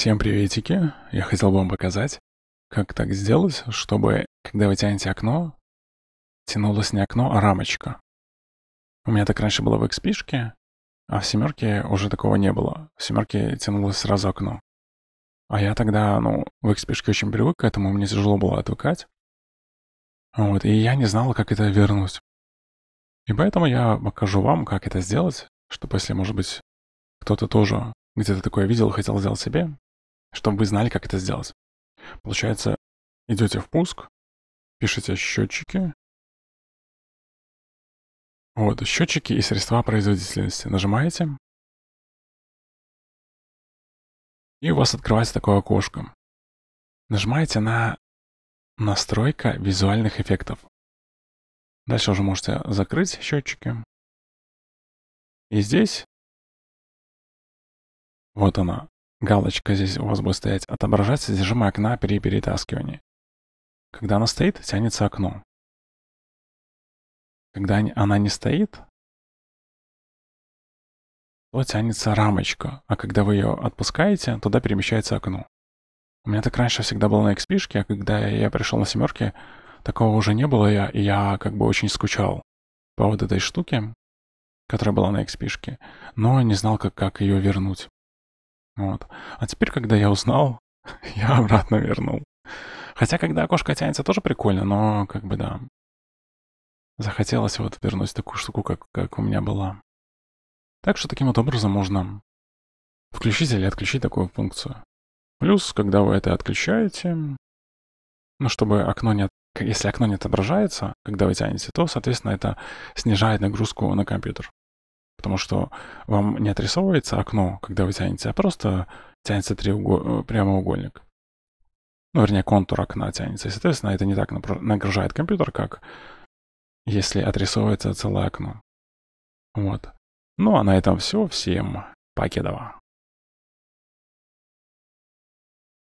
Всем приветики! Я хотел бы вам показать, как так сделать, чтобы, когда вы тянете окно, тянулось не окно, а рамочка. У меня так раньше было в XP, а в семерке уже такого не было. В семерке тянулось сразу окно. А я тогда, ну, в XP очень привык к этому, мне тяжело было отвыкать. Вот, и я не знал, как это вернуть. И поэтому я покажу вам, как это сделать, чтобы если, может быть, кто-то тоже где-то такое видел хотел сделать себе, чтобы вы знали, как это сделать. Получается, идете в пуск, пишите счетчики. Вот, счетчики и средства производительности. Нажимаете. И у вас открывается такое окошко. Нажимаете на настройка визуальных эффектов. Дальше уже можете закрыть счетчики. И здесь вот она, Галочка здесь у вас будет стоять отображать зажим окна при перетаскивании». Когда она стоит, тянется окно. Когда она не стоит, то тянется рамочка, а когда вы ее отпускаете, туда перемещается окно. У меня так раньше всегда было на xp а когда я пришел на семерки, такого уже не было, я, и я как бы очень скучал по вот этой штуке, которая была на xp но не знал, как, как ее вернуть. Вот. А теперь, когда я узнал, я обратно вернул. Хотя, когда окошко тянется, тоже прикольно, но как бы да. Захотелось вот вернуть такую штуку, как, как у меня была. Так что таким вот образом можно включить или отключить такую функцию. Плюс, когда вы это отключаете, ну, чтобы окно не... Если окно не отображается, когда вы тянете, то, соответственно, это снижает нагрузку на компьютер потому что вам не отрисовывается окно, когда вы тянете, а просто тянется треугольник, э, прямоугольник. Ну, вернее, контур окна тянется. И, соответственно, это не так нагружает компьютер, как если отрисовывается целое окно. Вот. Ну, а на этом все. Всем покедова.